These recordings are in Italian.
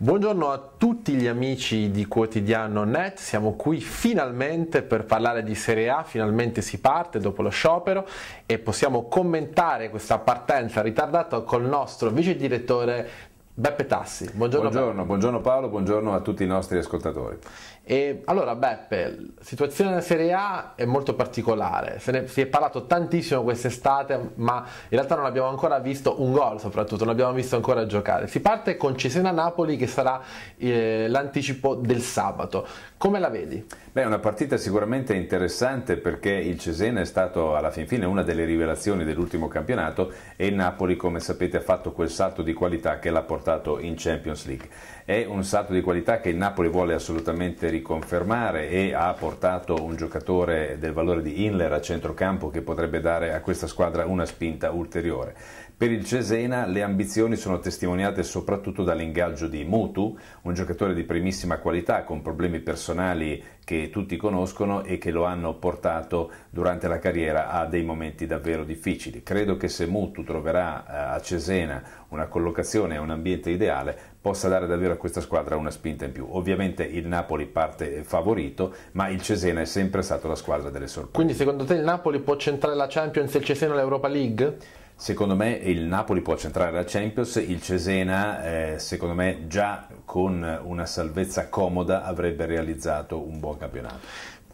Buongiorno a tutti gli amici di Quotidiano Net, siamo qui finalmente per parlare di Serie A, finalmente si parte dopo lo sciopero e possiamo commentare questa partenza ritardata col nostro vice direttore Beppe Tassi. Buongiorno, buongiorno, buongiorno, Paolo, buongiorno a tutti i nostri ascoltatori. E allora Beppe, la situazione della Serie A è molto particolare, se ne si è parlato tantissimo quest'estate, ma in realtà non abbiamo ancora visto un gol soprattutto, non abbiamo visto ancora giocare. Si parte con Cesena-Napoli che sarà eh, l'anticipo del sabato. Come la vedi? Beh, è una partita sicuramente interessante perché il Cesena è stato alla fin fine una delle rivelazioni dell'ultimo campionato e il Napoli, come sapete, ha fatto quel salto di qualità che l'ha portato portato in Champions League. È un salto di qualità che il Napoli vuole assolutamente riconfermare e ha portato un giocatore del valore di Inler a centrocampo che potrebbe dare a questa squadra una spinta ulteriore. Per il Cesena le ambizioni sono testimoniate soprattutto dall'ingaggio di Mutu, un giocatore di primissima qualità con problemi personali che tutti conoscono e che lo hanno portato durante la carriera a dei momenti davvero difficili. Credo che se Mutu troverà eh, a Cesena una collocazione e un ambiente ideale possa dare davvero a questa squadra una spinta in più. Ovviamente il Napoli parte eh, favorito, ma il Cesena è sempre stato la squadra delle sorprese. Quindi secondo te il Napoli può centrare la Champions e il Cesena l'Europa League? Secondo me il Napoli può centrare la Champions, il Cesena eh, secondo me già con una salvezza comoda avrebbe realizzato un buon campionato.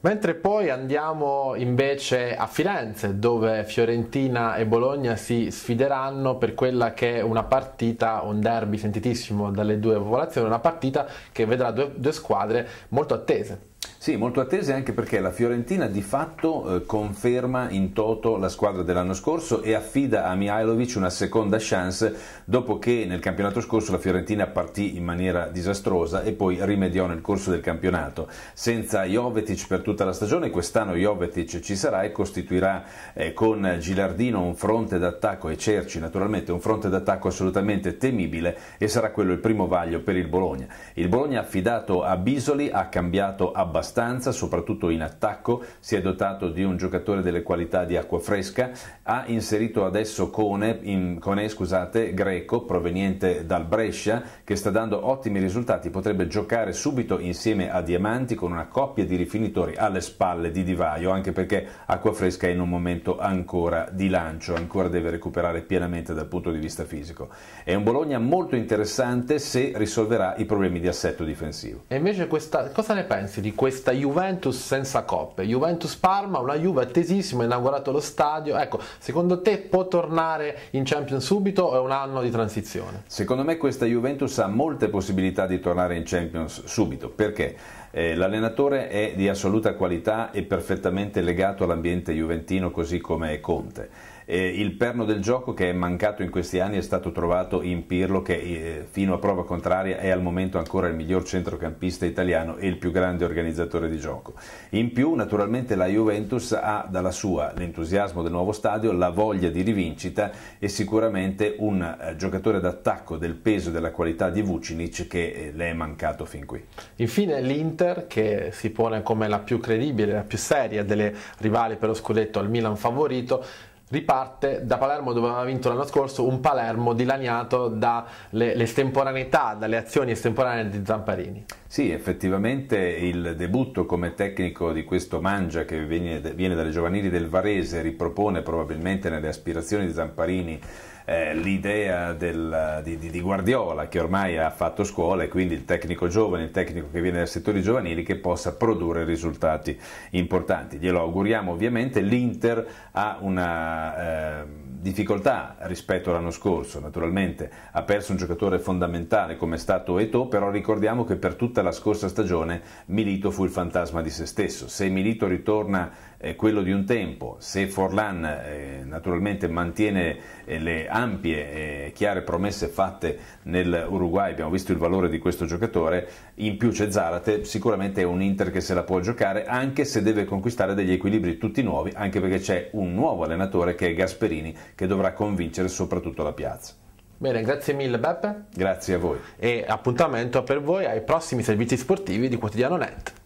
Mentre poi andiamo invece a Firenze, dove Fiorentina e Bologna si sfideranno per quella che è una partita, un derby sentitissimo dalle due popolazioni, una partita che vedrà due, due squadre molto attese. Sì, molto attese anche perché la Fiorentina di fatto eh, conferma in toto la squadra dell'anno scorso e affida a Mihailovic una seconda chance dopo che nel campionato scorso la Fiorentina partì in maniera disastrosa e poi rimediò nel corso del campionato. Senza Jovetic per tutta la stagione, quest'anno Jovetic ci sarà e costituirà eh, con Gilardino un fronte d'attacco e Cerci naturalmente un fronte d'attacco assolutamente temibile e sarà quello il primo vaglio per il Bologna. Il Bologna affidato a Bisoli ha cambiato abbastanza abbastanza, soprattutto in attacco, si è dotato di un giocatore delle qualità di acqua fresca, ha inserito adesso Cone, in, Cone scusate, greco proveniente dal Brescia che sta dando ottimi risultati, potrebbe giocare subito insieme a Diamanti con una coppia di rifinitori alle spalle di Divaio, anche perché acqua fresca è in un momento ancora di lancio, ancora deve recuperare pienamente dal punto di vista fisico. È un Bologna molto interessante se risolverà i problemi di assetto difensivo. E invece questa, cosa ne pensi di questa questa Juventus senza coppe. Juventus Parma, una Juve attesissima, ha inaugurato lo stadio. Ecco, secondo te può tornare in Champions subito o è un anno di transizione? Secondo me questa Juventus ha molte possibilità di tornare in Champions subito, perché? Eh, l'allenatore è di assoluta qualità e perfettamente legato all'ambiente juventino così come è Conte. Eh, il perno del gioco che è mancato in questi anni è stato trovato in Pirlo che eh, fino a prova contraria è al momento ancora il miglior centrocampista italiano e il più grande organizzatore di gioco. In più naturalmente la Juventus ha dalla sua l'entusiasmo del nuovo stadio, la voglia di rivincita e sicuramente un eh, giocatore d'attacco del peso e della qualità di Vucinic che eh, le è mancato fin qui. Infine l'Inter l'Inter che si pone come la più credibile, la più seria delle rivali per lo scudetto, al Milan favorito, riparte da Palermo dove aveva vinto l'anno scorso, un Palermo dilaniato dall'estemporaneità, dalle azioni estemporanee di Zamparini. Sì, effettivamente il debutto come tecnico di questo Mangia che viene, viene dalle giovanili del Varese ripropone probabilmente nelle aspirazioni di Zamparini eh, l'idea del, di, di, Guardiola che ormai ha fatto scuola e quindi il tecnico giovane, il tecnico che viene dai settori giovanili che possa produrre risultati importanti. Glielo auguriamo ovviamente, l'Inter ha una... Eh, difficoltà rispetto all'anno scorso, naturalmente ha perso un giocatore fondamentale come è stato Eto, però ricordiamo che per tutta la scorsa stagione Milito fu il fantasma di se stesso. Se Milito ritorna quello di un tempo, se Forlan eh, naturalmente mantiene eh, le ampie e eh, chiare promesse fatte nell'Uruguay, abbiamo visto il valore di questo giocatore, in più c'è Zarate, sicuramente è un Inter che se la può giocare anche se deve conquistare degli equilibri tutti nuovi, anche perché c'è un nuovo allenatore che è Gasperini che dovrà convincere soprattutto la piazza. Bene, grazie mille Beppe. Grazie a voi. E appuntamento per voi ai prossimi servizi sportivi di Quotidiano Net.